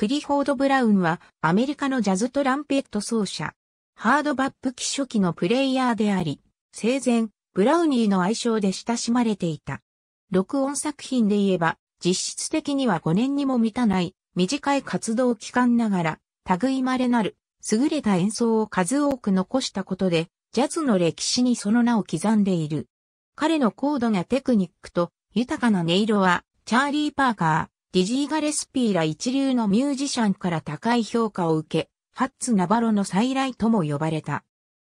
クリフォード・ブラウンはアメリカのジャズトランペット奏者、ハードバップ期初期のプレイヤーであり、生前、ブラウニーの愛称で親しまれていた。録音作品で言えば、実質的には5年にも満たない短い活動期間ながら、類まれなる優れた演奏を数多く残したことで、ジャズの歴史にその名を刻んでいる。彼の高度なテクニックと豊かな音色は、チャーリー・パーカー。ディジー・ガレスピーら一流のミュージシャンから高い評価を受け、ハッツ・ナバロの再来とも呼ばれた。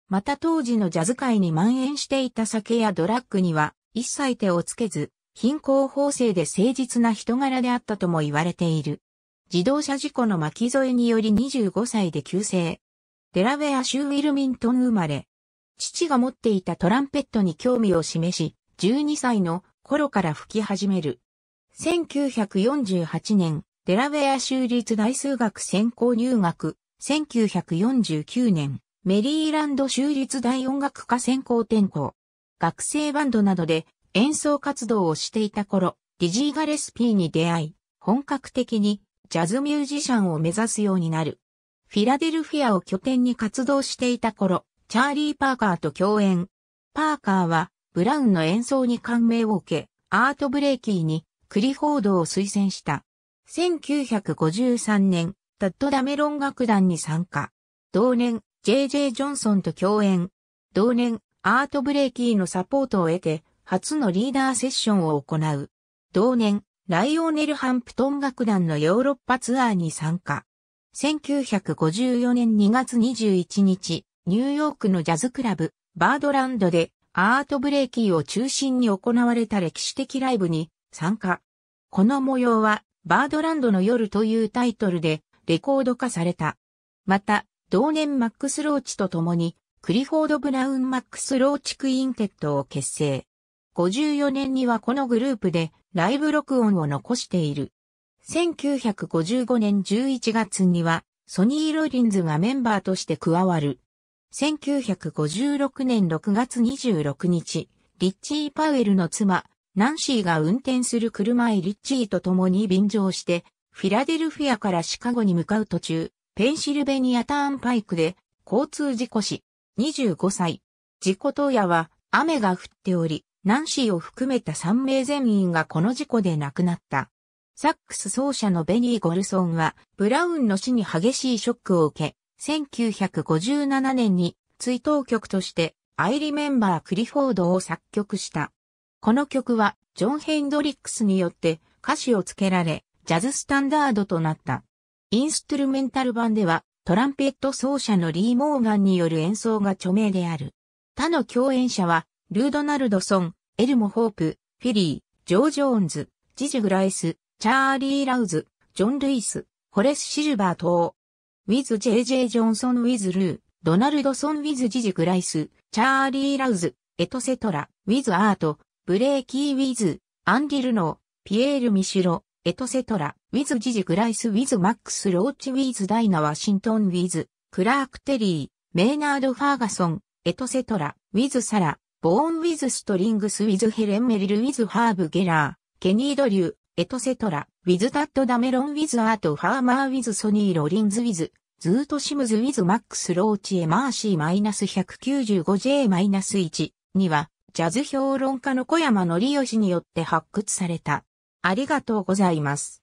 また当時のジャズ界に蔓延していた酒やドラッグには一切手をつけず、貧困法制で誠実な人柄であったとも言われている。自動車事故の巻き添えにより25歳で急逝。デラウェア州ウィルミントン生まれ。父が持っていたトランペットに興味を示し、12歳の頃から吹き始める。1948年、デラウェア州立大数学専攻入学。1949年、メリーランド州立大音楽科専攻転校。学生バンドなどで演奏活動をしていた頃、ディジー・ガレスピーに出会い、本格的にジャズミュージシャンを目指すようになる。フィラデルフィアを拠点に活動していた頃、チャーリー・パーカーと共演。パーカーは、ブラウンの演奏に感銘を受け、アート・ブレイキーにクリフォードを推薦した。1953年、タッド・ダメロン楽団に参加。同年、J.J. ジョンソンと共演。同年、アート・ブレイキーのサポートを得て、初のリーダーセッションを行う。同年、ライオネル・ハンプトン楽団のヨーロッパツアーに参加。1954年2月21日、ニューヨークのジャズクラブ、バードランドで、アート・ブレイキーを中心に行われた歴史的ライブに参加。この模様は、バードランドの夜というタイトルでレコード化された。また、同年マックス・ローチと共に、クリフォード・ブラウン・マックス・ローチ・クインテットを結成。54年にはこのグループでライブ録音を残している。1955年11月にはソニー・ロリンズがメンバーとして加わる。1956年6月26日、リッチー・パウエルの妻、ナンシーが運転する車へリッチーと共に便乗して、フィラデルフィアからシカゴに向かう途中、ペンシルベニアターンパイクで交通事故死、25歳。事故当夜は雨が降っており、ナンシーを含めた3名全員がこの事故で亡くなった。サックス奏者のベニー・ゴルソンは、ブラウンの死に激しいショックを受け、1957年に追悼曲として、アイリメンバー・クリフォードを作曲した。この曲は、ジョン・ヘンドリックスによって歌詞を付けられ、ジャズスタンダードとなった。インストゥルメンタル版では、トランペット奏者のリー・モーガンによる演奏が著名である。他の共演者は、ルードナルドソン、エルモ・ホープ、フィリー、ジョー・ジョーンズ、ジジ・グライス、チャーリー・ラウズ、ジョン・ルイス、ホレス・シルバー等。ウィズ・ JJ・ ジョンソン・ウィズ・ルー、ドナルドソン・ウィズ・ジジ・グライス、チャーリー・ラウズ、エトセトラ、ウィズ・アート、ブレーキー・ウィズ、アンディルノー、ピエール・ミシュロ、エトセトラ、ウィズ・ジジ・グライス・ウィズ・マックス・ローチ・ウィズ・ダイナ・ワシントン・ウィズ、クラーク・テリー、メイナード・ファーガソン、エトセトラ、ウィズ・サラ、ボーン・ウィズ・ストリングス・ウィズ・ヘレン・メリル・ウィズ・ハーブ・ゲラー、ケニード・リュー、エトセトラ、ウィズ・タッド・ダメロン・ウィズ・アート・ファーマー・ウィズ・ソニー・ロリンズ・ウィズ、ズート・シムズ・ウィズ・マックス・ローチ・エマーシー・マイナス 195J-1 には、ジャズ評論家の小山則義によって発掘された。ありがとうございます。